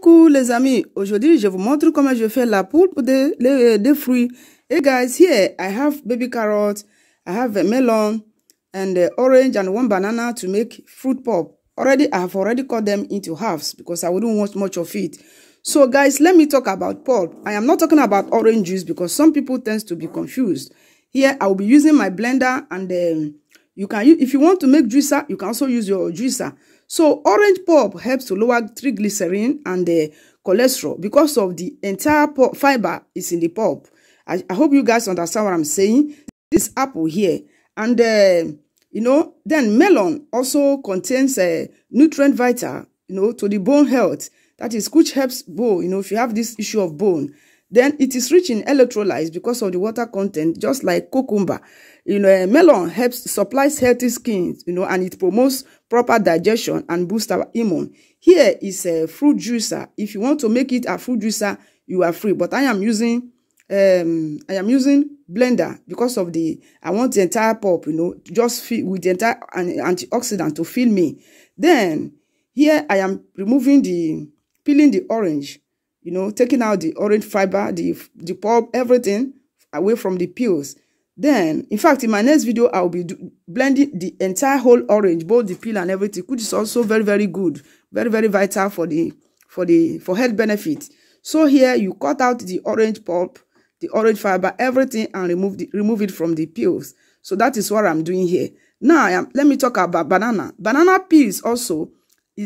Coucou les amis, aujourd'hui je vous montre comment je fais la poulpe des de, de fruits. Hey guys, here I have baby carrot, I have a melon and a orange and one banana to make fruit pulp. Already, I have already cut them into halves because I wouldn't want much of it. So guys, let me talk about pulp. I am not talking about orange juice because some people tend to be confused. Here, I will be using my blender and um, You can if you want to make juicer, you can also use your juicer. So orange pulp helps to lower triglycerin and the eh, cholesterol because of the entire pulp, fiber is in the pulp. I, I hope you guys understand what I'm saying. This apple here and uh, you know then melon also contains a eh, nutrient vital you know to the bone health that is which helps bone you know if you have this issue of bone then it is rich in electrolytes because of the water content just like cucumber You know, eh, melon helps supplies healthy skin, you know, and it promotes proper digestion and boosts our immune. Here is a fruit juicer. If you want to make it a fruit juicer, you are free. But I am using um I am using blender because of the I want the entire pulp, you know, just fill with the entire antioxidant to fill me. Then here I am removing the peeling the orange, you know, taking out the orange fiber, the the pulp, everything away from the peels. Then, in fact, in my next video, I'll be blending the entire whole orange, both the peel and everything, which is also very, very good, very, very vital for the for the for health benefit. So here you cut out the orange pulp, the orange fiber, everything, and remove the, remove it from the peels. So that is what I'm doing here. Now I am, let me talk about banana. Banana peels also.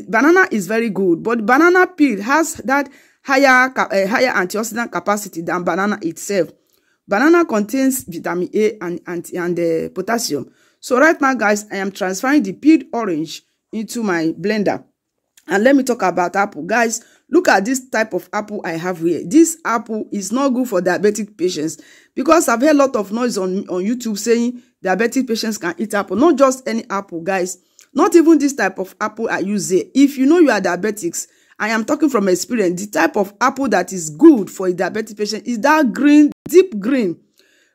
Banana is very good, but banana peel has that higher uh, higher antioxidant capacity than banana itself. Banana contains vitamin A and, and, and uh, potassium. So right now, guys, I am transferring the peeled orange into my blender. And let me talk about apple. Guys, look at this type of apple I have here. This apple is not good for diabetic patients because I've heard a lot of noise on, on YouTube saying diabetic patients can eat apple. Not just any apple, guys. Not even this type of apple I use here. If you know you are diabetics, I am talking from experience. The type of apple that is good for a diabetic patient is that green, deep green.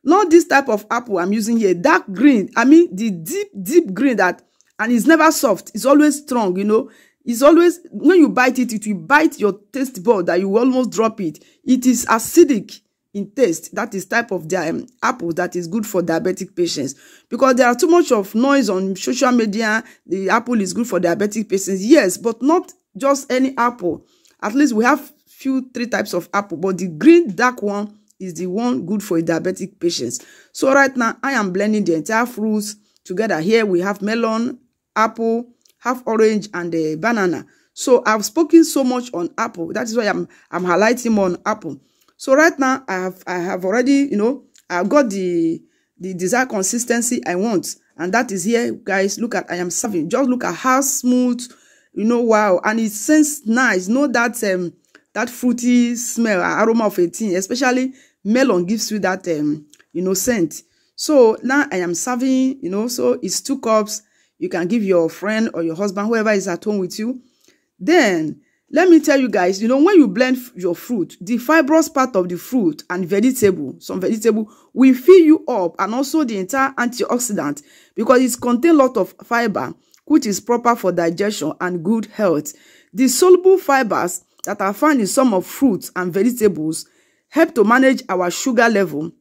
Not this type of apple I'm using here, dark green. I mean the deep, deep green that, and it's never soft. It's always strong, you know. It's always, when you bite it, it will bite your taste bud that you almost drop it. It is acidic in taste. That is type of the, um, apple that is good for diabetic patients. Because there are too much of noise on social media. The apple is good for diabetic patients. Yes, but not just any apple. At least we have few three types of apple, but the green dark one is the one good for diabetic patients. So right now, I am blending the entire fruits together. Here we have melon, apple, half orange, and the eh, banana. So I've spoken so much on apple. That is why I'm I'm highlighting on apple. So right now, I have I have already you know I've got the the desired consistency I want, and that is here, guys. Look at I am serving. Just look at how smooth you know wow and it smells nice you know that um that fruity smell aroma of a thing especially melon gives you that um you know scent so now i am serving you know so it's two cups you can give your friend or your husband whoever is at home with you then let me tell you guys you know when you blend your fruit the fibrous part of the fruit and vegetable some vegetable will fill you up and also the entire antioxidant because it contains a lot of fiber which is proper for digestion and good health. The soluble fibers that are found in some of fruits and vegetables help to manage our sugar level.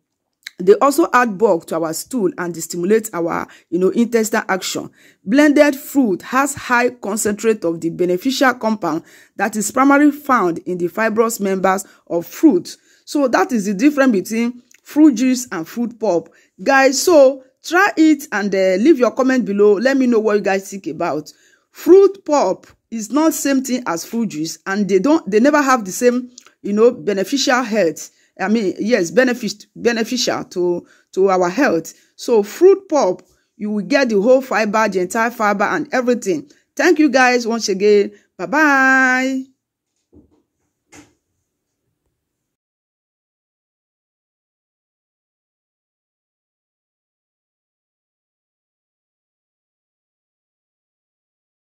They also add bulk to our stool and stimulate our you know, intestinal action. Blended fruit has high concentrate of the beneficial compound that is primarily found in the fibrous members of fruit. So that is the difference between fruit juice and fruit pulp. Guys, so try it and uh, leave your comment below let me know what you guys think about fruit pulp. is not same thing as fruit juice and they don't they never have the same you know beneficial health i mean yes benefit beneficial to to our health so fruit pulp, you will get the whole fiber the entire fiber and everything thank you guys once again bye bye